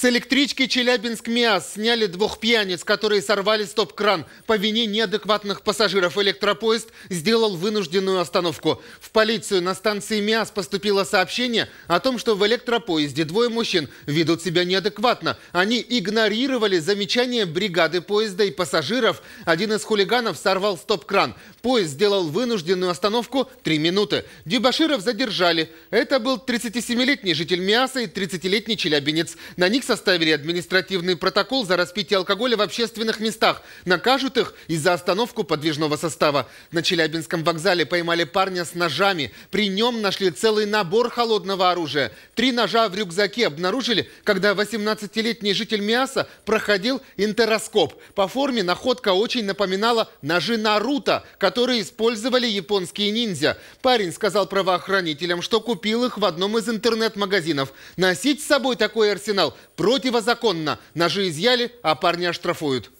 С электрички Челябинск-Миас сняли двух пьяниц, которые сорвали стоп-кран. По вине неадекватных пассажиров электропоезд сделал вынужденную остановку. В полицию на станции Миас поступило сообщение о том, что в электропоезде двое мужчин ведут себя неадекватно. Они игнорировали замечания бригады поезда и пассажиров. Один из хулиганов сорвал стоп-кран. Поезд сделал вынужденную остановку три минуты. Дебаширов задержали. Это был 37-летний житель Миаса и 30-летний челябинец. На них составили административный протокол за распитие алкоголя в общественных местах. Накажут их и за остановку подвижного состава. На Челябинском вокзале поймали парня с ножами. При нем нашли целый набор холодного оружия. Три ножа в рюкзаке обнаружили, когда 18-летний житель Миаса проходил интероскоп. По форме находка очень напоминала ножи Наруто, которые использовали японские ниндзя. Парень сказал правоохранителям, что купил их в одном из интернет-магазинов. Носить с собой такой арсенал противозаконно. Ножи изъяли, а парня оштрафуют.